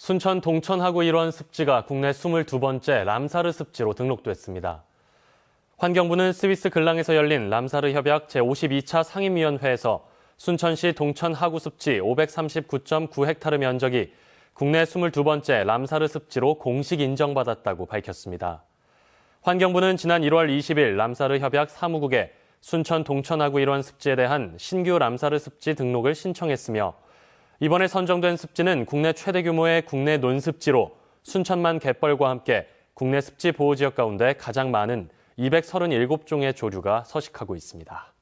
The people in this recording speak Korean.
순천 동천하구 일원 습지가 국내 22번째 람사르 습지로 등록됐습니다. 환경부는 스위스 글랑에서 열린 람사르 협약 제52차 상임위원회에서 순천시 동천하구 습지 539.9헥타르 면적이 국내 22번째 람사르 습지로 공식 인정받았다고 밝혔습니다. 환경부는 지난 1월 20일 람사르 협약 사무국에 순천 동천하구 일원 습지에 대한 신규 람사르 습지 등록을 신청했으며 이번에 선정된 습지는 국내 최대 규모의 국내 논습지로 순천만 갯벌과 함께 국내 습지 보호지역 가운데 가장 많은 237종의 조류가 서식하고 있습니다.